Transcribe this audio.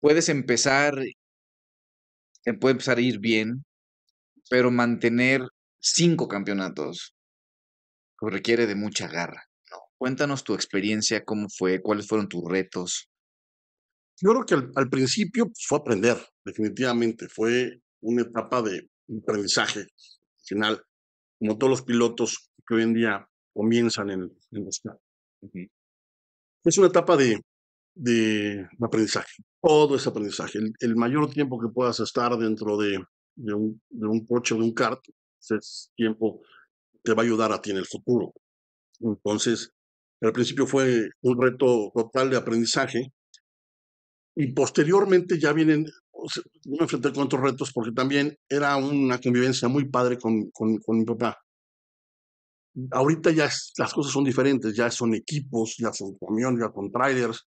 puedes empezar, puede empezar a ir bien, pero mantener cinco campeonatos requiere de mucha garra. Cuéntanos tu experiencia, cómo fue, cuáles fueron tus retos. Yo creo que al, principio pues, fue aprender, definitivamente. Fue una etapa de aprendizaje. final, como todos los pilotos que hoy en día comienzan en, los Es una etapa de aprendizaje todo ese aprendizaje. El, mayor tiempo que puedas estar dentro de, un, de coche o de un kart, ese tiempo te va a ayudar a ti en el futuro. Entonces, al principio fue un reto total de aprendizaje y posteriormente ya vienen, me enfrenté con otros retos porque también era una convivencia muy padre con, mi papá. Ahorita ya las cosas son diferentes, ya son equipos, ya son camiones, ya son trailers,